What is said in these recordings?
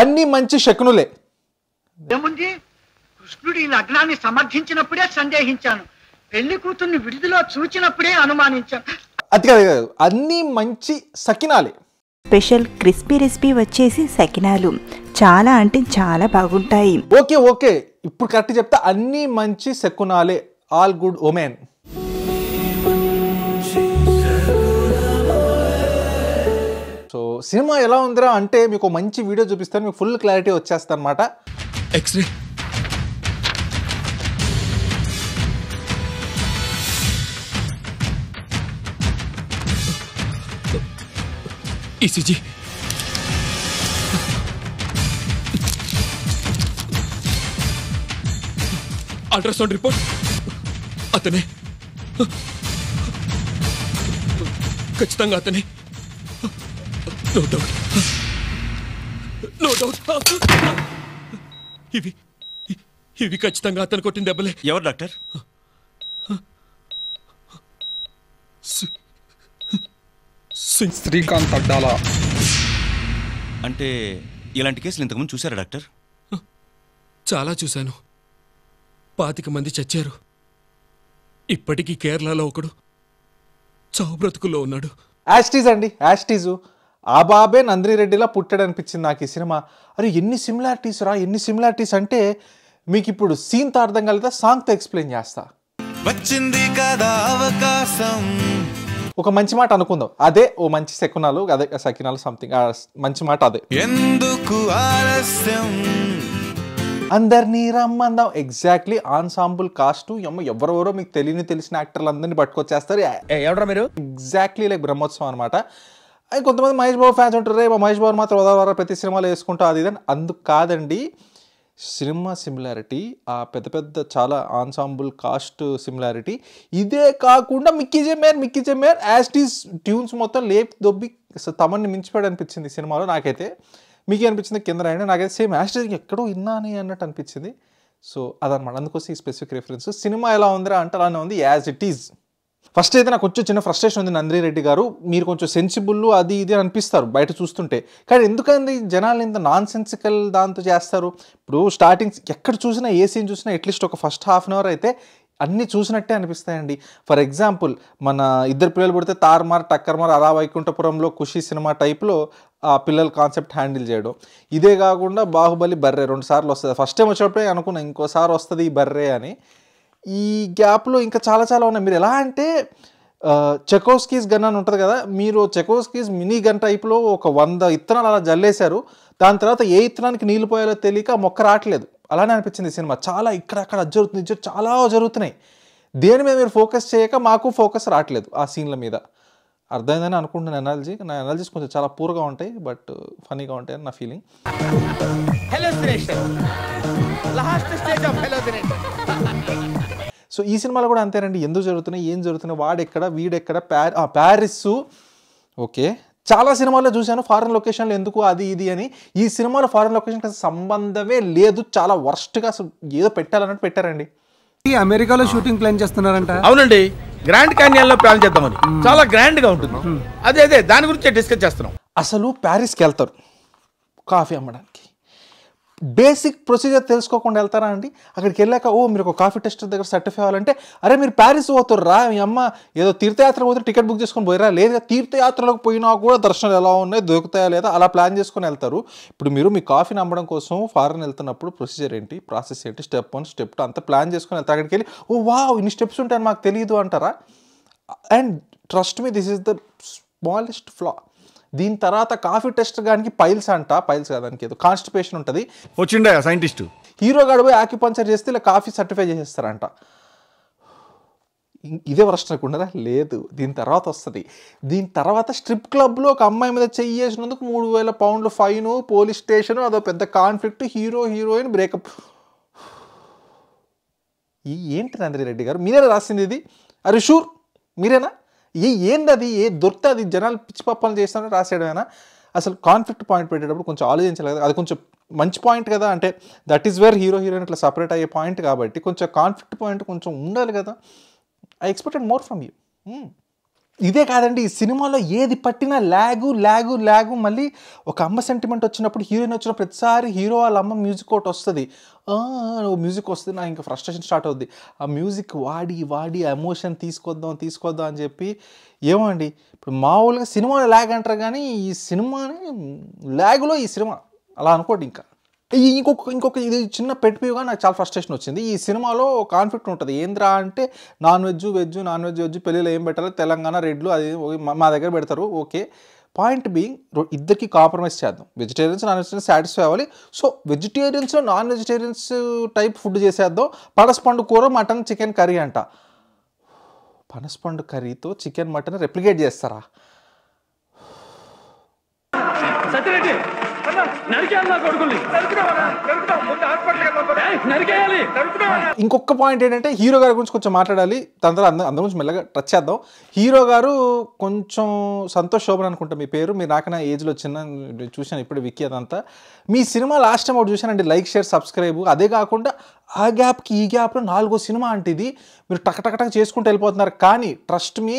అన్ని మంచి శకునులే ఏముంది కృష్ణుడి లగ్నాన్ని సమర్థించినప్పుడే సందేహించాను పెళ్లి కూతుర్ని విడుదల చూచినప్పుడే అనుమానించాను అది కాదు అన్ని మంచి సకినాలే స్పెషల్ క్రిస్పీ రెసిపీ వచ్చేసి సకినాలు చాలా అంటే చాలా బాగుంటాయి ఓకే ఓకే ఇప్పుడు కరెక్ట్ చెప్తా అన్ని మంచి శకునాలే ఆల్ గుడ్ ఒమెన్ సినిమా ఎలా ఉందిరా అంటే మీకు మంచి వీడియో చూపిస్తాను మీకు ఫుల్ క్లారిటీ వచ్చేస్తా అనమాట ఎక్స్రే ఈసీజీ అల్ట్రాసౌండ్ రిపోర్ట్ అతనే ఖచ్చితంగా అతనే నో డౌట్ నో డౌట్ ఇవి ఇవి ఖచ్చితంగా అతను కొట్టిన దెబ్బలే ఎవరు డాక్టర్ శ్రీకాంత్ అడ్డాల అంటే ఇలాంటి కేసులు ఇంతకుముందు చూశారా డాక్టర్ చాలా చూశాను పాతిక మంది చచ్చారు ఇప్పటికీ కేరళలో ఒకడు చావు బ్రతుకుల్లో ఉన్నాడు యాస్టీజ్ అండి యాస్టీజు ఆ బాబే నందినిరెడ్డిలా పుట్టాడు అనిపించింది నాకు ఈ సినిమా అరే ఎన్ని సిమిలారిటీస్ రా ఎన్ని సిమిలారిటీస్ అంటే మీకు ఇప్పుడు సీన్తో అర్థం కలిగితే సాంగ్తో ఎక్స్ప్లెయిన్ చేస్తా వచ్చింది కదా అవకాశం ఒక మంచి మాట అనుకుందాం అదే ఓ మంచి శకునాలు అదే సకినాలు సంథింగ్ మంచి మాట అదే ఎందుకు ఆలస్యం అందరినీ రమ్మందాం ఎగ్జాక్ట్లీ ఆన్సాంబుల్ కాస్ట్ ఎవరెవరో మీకు తెలియని తెలిసిన యాక్టర్లు అందరినీ పట్టుకొచ్చేస్తారు ఎవరు మీరు ఎగ్జాక్ట్లీ లైక్ బ్రహ్మోత్సవం అనమాట అండ్ కొంతమంది మహేష్ బాబు ఫ్యాన్స్ ఉంటారు రే మహేష్ బాబు మాత్రం ఉదాహరణ ప్రతి సినిమాలో వేసుకుంటా అది ఇదని అందుకు కాదండి సినిమా సిమిలారిటీ ఆ పెద్ద పెద్ద చాలా ఆన్సాంబుల్ కాస్ట్ సిమిలారిటీ ఇదే కాకుండా మిక్కీ జమేర్ మిక్కీ జమేర్ యాస్టీస్ ట్యూన్స్ మొత్తం లేప్ దొబ్బి తమన్ని మించిపోయాడు అనిపించింది సినిమాలో నాకైతే మీకు అనిపించింది కింద రాయండి నాకైతే సేమ్ యాస్టీస్ ఎక్కడో అని అన్నట్టు అనిపించింది సో అదనమాట అందుకోసం ఈ స్పెసిఫిక్ రిఫరెన్స్ సినిమా ఎలా ఉందిరా అంటే అలానే ఉంది యాజ్ ఇట్ ఈజ్ ఫస్ట్ అయితే నాకు కొంచెం చిన్న ఫ్రస్ట్రేషన్ ఉంది నంద్రి రెడ్డి గారు మీరు కొంచెం సెన్సిబుల్ అది ఇది అనిపిస్తారు బయట చూస్తుంటే కానీ ఎందుకంటే జనాలు ఇంత నాన్ సెన్సికల్ దాంతో చేస్తారు ఇప్పుడు స్టార్టింగ్స్ ఎక్కడ చూసినా ఏ సీన్ చూసినా అట్లీస్ట్ ఒక ఫస్ట్ హాఫ్ అన్ అవర్ అయితే అన్నీ చూసినట్టే అనిపిస్తాయండి ఫర్ ఎగ్జాంపుల్ మన ఇద్దరు పిల్లలు పుడితే తార్మార్ టక్కర్మార్ అలా వైకుంఠపురంలో ఖుషి సినిమా టైప్లో ఆ పిల్లల కాన్సెప్ట్ హ్యాండిల్ చేయడం ఇదే కాకుండా బాహుబలి బర్రే రెండు సార్లు వస్తుంది ఫస్ట్ టైం వచ్చినప్పుడే అనుకున్నా ఇంకోసారి వస్తుంది ఈ బర్రే అని ఈ గ్యాప్లో ఇంకా చాలా చాలా ఉన్నాయి మీరు ఎలా అంటే చెకోస్కీస్ గన్ అని ఉంటుంది కదా మీరు చెకోస్కీస్ మినీ గన్ టైప్లో ఒక వంద ఇత్తనాలు అలా జల్లేశారు దాని తర్వాత ఏ ఇత్తనానికి నీళ్ళు పోయాలో తెలియక మొక్క రావట్లేదు అలానే అనిపించింది సినిమా చాలా ఇక్కడక్కడ జరుగుతుంది చాలా జరుగుతున్నాయి దేని మీద మీరు ఫోకస్ చేయక మాకు ఫోకస్ రావట్లేదు ఆ సీన్ల మీద అర్థమైందని అనుకుంటున్నాను ఎనాలజీ నా ఎనాలజీస్ కొంచెం చాలా పూర్గా ఉంటాయి బట్ ఫనీగా ఉంటాయి నా ఫీలింగ్ హలో సో ఈ సినిమాలో కూడా అంతేనండి ఎందుకు జరుగుతున్నాయి ఏం జరుగుతున్నాయి వాడెక్కడ వీడెక్కడ ప్యా ప్యారిస్ ఓకే చాలా సినిమాల్లో చూశాను ఫారెన్ లొకేషన్లు ఎందుకు అది ఇది అని ఈ సినిమాలో ఫారెన్ లొకేషన్కి సంబంధమే లేదు చాలా వర్స్ట్గా ఏదో పెట్టాలన్నట్టు పెట్టారండి అమెరికాలో షూటింగ్ ప్లాన్ చేస్తున్నారంట అవునండి గ్రాండ్ క్యాన్యన్ లో ప్లాన్ చేద్దామని చాలా గ్రాండ్ గా ఉంటుంది అదే అదే దాని గురించి డిస్కస్ చేస్తున్నాం అసలు ప్యారిస్కి వెళ్తారు కాఫీ అమ్మడానికి బేసిక్ ప్రొసీజర్ తెలుసుకోకుండా వెళ్తారా అండి అక్కడికి వెళ్ళాక ఓ మీరు ఒక కాఫీ టెస్ట్ దగ్గర సర్టిఫై అవ్వాలంటే అరే మీరు ప్యారిస్ రా మీ అమ్మ ఏదో తీర్థయాత్ర పోతే టికెట్ బుక్ చేసుకొని పోయిరా లేదా తీర్థయాత్రలకు పోయినా కూడా దర్శనాలు ఎలా ఉన్నాయి దొరుకుతాయా లేదా అలా ప్లాన్ చేసుకొని వెళ్తారు ఇప్పుడు మీరు మీ కాఫీ నమ్మడం కోసం ఫారెన్ వెళ్తున్నప్పుడు ప్రొసీజర్ ఏంటి ప్రాసెస్ ఏంటి స్టెప్ వన్ స్టెప్ టూ అంతా ప్లాన్ చేసుకొని వెళ్తారు అక్కడికి వెళ్ళి ఓ వా ఇన్ని స్టెప్స్ ఉంటాయని మాకు తెలియదు అంటారా and trust me this is the smallest flaw దీని తర్వాత కాఫీ టెస్ట్ గానికి పైల్స్ అంట పైల్స్ కాదానికి ఏదో కాన్స్టిపేషన్ ఉంటుంది వచ్చిండే సైంటిస్ట్ హీరో గడు పోయి ఆక్యుపంచర్ చేస్తే ఇలా కాఫీ సర్టిఫై చేసేస్తారంట ఇదే ప్రశ్నకు ఉండదా లేదు దీని తర్వాత వస్తుంది దీని తర్వాత స్ట్రిప్ క్లబ్లో ఒక అమ్మాయి మీద చెయ్యి చేసినందుకు మూడు వేల పౌండ్లు ఫైన్ పోలీస్ స్టేషన్ అదో పెద్ద కాన్ఫ్లిక్ట్ హీరో హీరోయిన్ బ్రేకప్ ఈ ఏంటి రెడ్డి గారు మీరేనా రాసింది ఇది అరే షూర్ మీరేనా ఏ ఏందది ఏ దొరికితే అది జనాలు పిచ్చి పప్పలు చేస్తానో రాసేయడమేనా అసలు కాన్ఫ్లిక్ట్ పాయింట్ పెట్టేటప్పుడు కొంచెం ఆలోచించాలి కదా అది కొంచెం మంచి పాయింట్ కదా అంటే that is where hero heroine ఇట్లా సపరేట్ అయ్యే పాయింట్ కాబట్టి కొంచెం కాన్ఫ్లిక్ట్ పాయింట్ కొంచెం ఉండాలి కదా I expected more from you ఇదే కాదండి ఈ సినిమాలో ఏది పట్టినా లాగు లాగు లాగు మళ్ళీ ఒక అమ్మ సెంటిమెంట్ వచ్చినప్పుడు హీరోయిన్ వచ్చిన ప్రతిసారి హీరో వాళ్ళ అమ్మ మ్యూజిక్ ఒకటి వస్తుంది మ్యూజిక్ వస్తుంది నాకు ఇంకా ఫ్రస్ట్రేషన్ స్టార్ట్ అవుద్ది ఆ మ్యూజిక్ వాడి వాడి ఎమోషన్ తీసుకొద్దాం తీసుకొద్దాం అని చెప్పి ఏమో అండి ఇప్పుడు మామూలుగా సినిమా లాగ్ అంటారు కానీ ఈ సినిమాని లాగులో ఈ సినిమా అలా అనుకోండి ఇంకా ఈ ఇంకొక ఇంకొక ఇది చిన్న పెట్టిపోయిగా నాకు చాలా ఫ్రస్ట్రేషన్ వచ్చింది ఈ సినిమాలో కాన్ఫ్లిక్ట్ ఉంటుంది ఏంద్రా అంటే non veg veg non veg veg పెళ్ళిలో ఏం పెట్టాలి తెలంగాణ రెడ్లు అది మా దగ్గర పెడతారు ఓకే పాయింట్ బీయింగ్ ఇద్దరికి కాంప్రమైజ్ చేద్దాం వెజిటేరియన్స్ నాన్ వెజిటేరియన్స్ సాటిస్ఫై అవ్వాలి so vegetarians non vegetarians type food చేసేద్దాం పనసపండు కూర మటన్ చికెన్ కర్రీ అంట పనసపండు కర్రీతో చికెన్ మటన్ రెప్లికేట్ చేస్తారా ఇంకొక పాయింట్ ఏంటంటే హీరో గారి గురించి కొంచెం మాట్లాడాలి దాని తర్వాత అందరి గురించి మెల్లగా టచ్ చేద్దాం హీరో గారు కొంచెం సంతోష్ శోభన్ అనుకుంటా మీ పేరు మీరు నా ఏజ్లో చిన్న చూశాను ఇప్పుడు విక్కీ అదంతా మీ సినిమా లాస్ట్ టైం ఒకటి చూశానండి లైక్ షేర్ సబ్స్క్రైబ్ అదే కాకుండా ఆ గ్యాప్కి ఈ గ్యాప్లో నాలుగో సినిమా అంటే ఇది మీరు టక్ చేసుకుంటూ వెళ్ళిపోతున్నారు కానీ ట్రస్ట్ మీ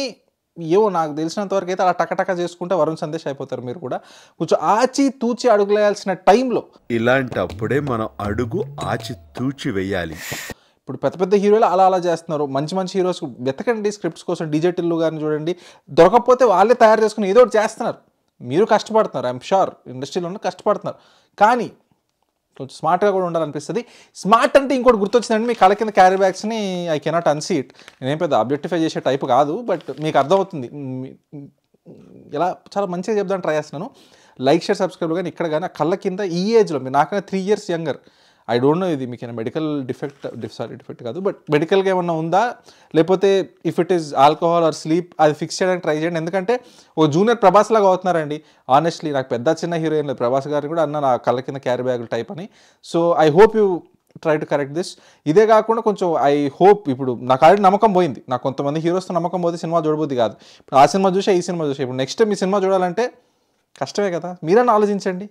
ఏవో నాకు తెలిసినంత వరకు అయితే అలా టకటక చేసుకుంటే వరుణ్ సందేశ్ అయిపోతారు మీరు కూడా కొంచెం ఆచి తూచి అడుగులేయాల్సిన టైంలో ఇలాంటప్పుడే మనం అడుగు ఆచి తూచి వేయాలి ఇప్పుడు పెద్ద పెద్ద హీరోలు అలా అలా చేస్తున్నారు మంచి మంచి హీరోస్ వెతకండి స్క్రిప్ట్స్ కోసం డీజెటిల్లు గారిని చూడండి దొరకకపోతే వాళ్ళే తయారు చేసుకుని ఏదో ఒకటి చేస్తున్నారు మీరు కష్టపడుతున్నారు ఐఎమ్ షూర్ ఇండస్ట్రీలోనే కష్టపడుతున్నారు కానీ కొంచెం స్మార్ట్గా కూడా ఉండాలనిపిస్తుంది స్మార్ట్ అంటే ఇంకోటి గుర్తొచ్చిందండి మీ కళ్ళ కింద క్యారీ బ్యాగ్స్ని ఐ కెనాట్ అన్సీట్ నేనేం పెద్ద అబ్జెక్టిఫై చేసే టైప్ కాదు బట్ మీకు అర్థమవుతుంది ఇలా చాలా మంచిగా చెప్దాను ట్రై చేస్తున్నాను లైక్ షేర్ సబ్స్క్రైబ్ కానీ ఇక్కడ కానీ ఆ కళ్ళ కింద ఈ ఏజ్లో మీరు నాకైనా three years younger I don't know ఇది మీకు మెడికల్ డిఫెక్ట్ సారీ డిఫెక్ట్ కాదు బట్ మెడికల్గా ఏమన్నా ఉందా లేకపోతే if it is alcohol or sleep అది ఫిక్స్ చేయడానికి ట్రై చేయండి ఎందుకంటే ఓ జూనియర్ ప్రభాస్ లాగా అవుతున్నారండి ఆనెస్ట్లీ నాకు పెద్ద చిన్న హీరోయిన్ లేదు ప్రభాస్ గారిని కూడా అన్న నా కళ్ళ కింద క్యారీ బ్యాగ్ టైప్ అని so I hope you try to correct this ఇదే కాకుండా కొంచెం ఐ హోప్ ఇప్పుడు నాకు ఆల్రెడీ నమ్మకం పోయింది నాకు కొంతమంది హీరోస్తో నమ్మకం పోతే సినిమా చూడబోద్ది కాదు ఇప్పుడు ఆ సినిమా చూసా ఈ సినిమా చూసా ఇప్పుడు నెక్స్ట్ మీ సినిమా చూడాలంటే కష్టమే కదా మీరన్నా ఆలోచించండి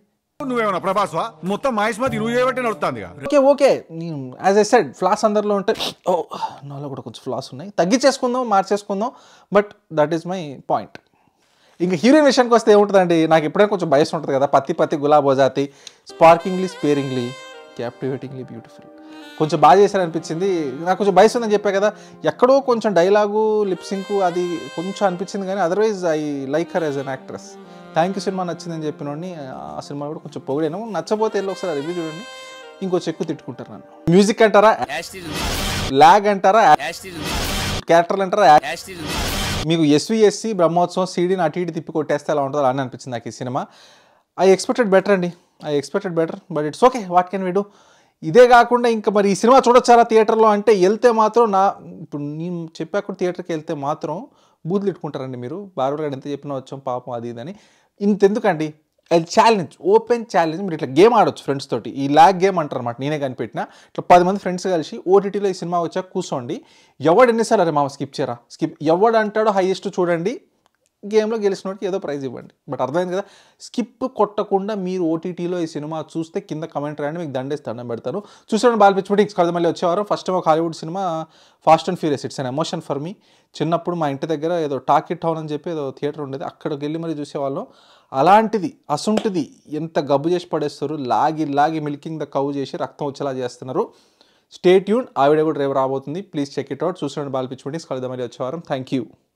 నువ్వేమన్నా ప్రభాస్వా మొత్తం మహేష్ మతి నువ్వు ఏమంటే నడుతుంది ఓకే ఓకే నేను యాజ్ ఐ సెడ్ ఫ్లాస్ అందరిలో ఉంటే ఓ నాలో కూడా కొంచెం ఫ్లాస్ ఉన్నాయి తగ్గించేసుకుందాం మార్చేసుకుందాం but that is my point ఇంకా హీరోయిన్ విషయానికి వస్తే ఏముంటుందండి నాకు ఎప్పుడైనా కొంచెం భయస్ ఉంటుంది కదా పత్తి పత్తి గులాబోజాతి స్పార్కింగ్లీ స్పేరింగ్లీ క్యాప్టివేటింగ్లీ బ్యూటిఫుల్ కొంచెం బాగా చేశారు అనిపించింది నాకు కొంచెం భయస్ ఉందని చెప్పా కదా ఎక్కడో కొంచెం డైలాగు లిప్సింక్ అది కొంచెం అనిపించింది కానీ otherwise I like her as an actress thank you cinema నచ్చిందని చెప్పినోడిని ఆ సినిమా కూడా కొంచెం పొగిడాను నచ్చపోతే వెళ్ళి ఒకసారి రివ్యూ చూడండి ఇంకో చెక్కు తిట్టుకుంటారు నన్ను మ్యూజిక్ అంటారా లాగ్ అంటారా క్యారెక్టర్లు అంటారా మీకు ఎస్విఎస్సి బ్రహ్మోత్సవం సీడీని అటు ఇటు తిప్పి కొట్టేస్తే ఎలా ఉంటుందో అని అనిపించింది నాకు ఈ సినిమా ఐ ఎక్స్పెక్టెడ్ బెటర్ అండి I expected better but it's okay what can we do ఇదే కాకుండా ఇంకా మరి ఈ సినిమా చూడొచ్చారా థియేటర్లో అంటే వెళ్తే మాత్రం నా ఇప్పుడు నేను చెప్పాక థియేటర్కి వెళ్తే మాత్రం బూతులు ఇట్టుకుంటారండి మీరు బారుడు ఎంత చెప్పినా వచ్చాం పాపం అది ఇదని ఇంతెందుకండి అది ఛాలెంజ్ ఓపెన్ ఛాలెంజ్ మీరు ఇట్లా గేమ్ ఆడొచ్చు ఫ్రెండ్స్ తోటి ఈ ల్యాగ్ గేమ్ అంటారు అనమాట నేనే కనిపెట్టినా ఇట్లా పది మంది ఫ్రెండ్స్ కలిసి ఓటీటీలో ఈ సినిమా వచ్చాక కూర్చోండి ఎవడు ఎన్నిసార్లు అరే మామ స్కిప్ చేయరా స్కిప్ ఎవడు అంటాడో హైయెస్ట్ చూడండి గేమ్లో గెలిచినోడికి ఏదో ప్రైజ్ ఇవ్వండి బట్ అర్థమైంది కదా స్కిప్ కొట్టకుండా మీరు ఓటీటీలో ఈ సినిమా చూస్తే కింద కమెంట్ రాయండి మీకు దండేసి దండం పెడతాను చూసాను బాల్ పిచ్చిపెట్టి ఇక్కడ మళ్ళీ వచ్చేవారు ఫస్ట్ ఒక Hollywood cinema fast and furious it's an emotion for me చిన్నప్పుడు మా ఇంటి దగ్గర ఏదో టాకెట్ టౌన్ అని చెప్పి ఏదో థియేటర్ ఉండేది అక్కడికి వెళ్ళి మరీ చూసేవాళ్ళం అలాంటిది అసుంటిది ఎంత గబ్బు చేసి పడేస్తారు లాగి లాగి మిల్కింగ్ ద కౌ చేసి రక్తం వచ్చేలా చేస్తున్నారు స్టేట్ యూన్ ఆవిడ కూడా రేపు రాబోతుంది ప్లీజ్ చెక్ ఇట్ అవుట్ చూసిన బాల్ పిచ్చుకోండి కలుద్దామని వచ్చేవారం థ్యాంక్ యూ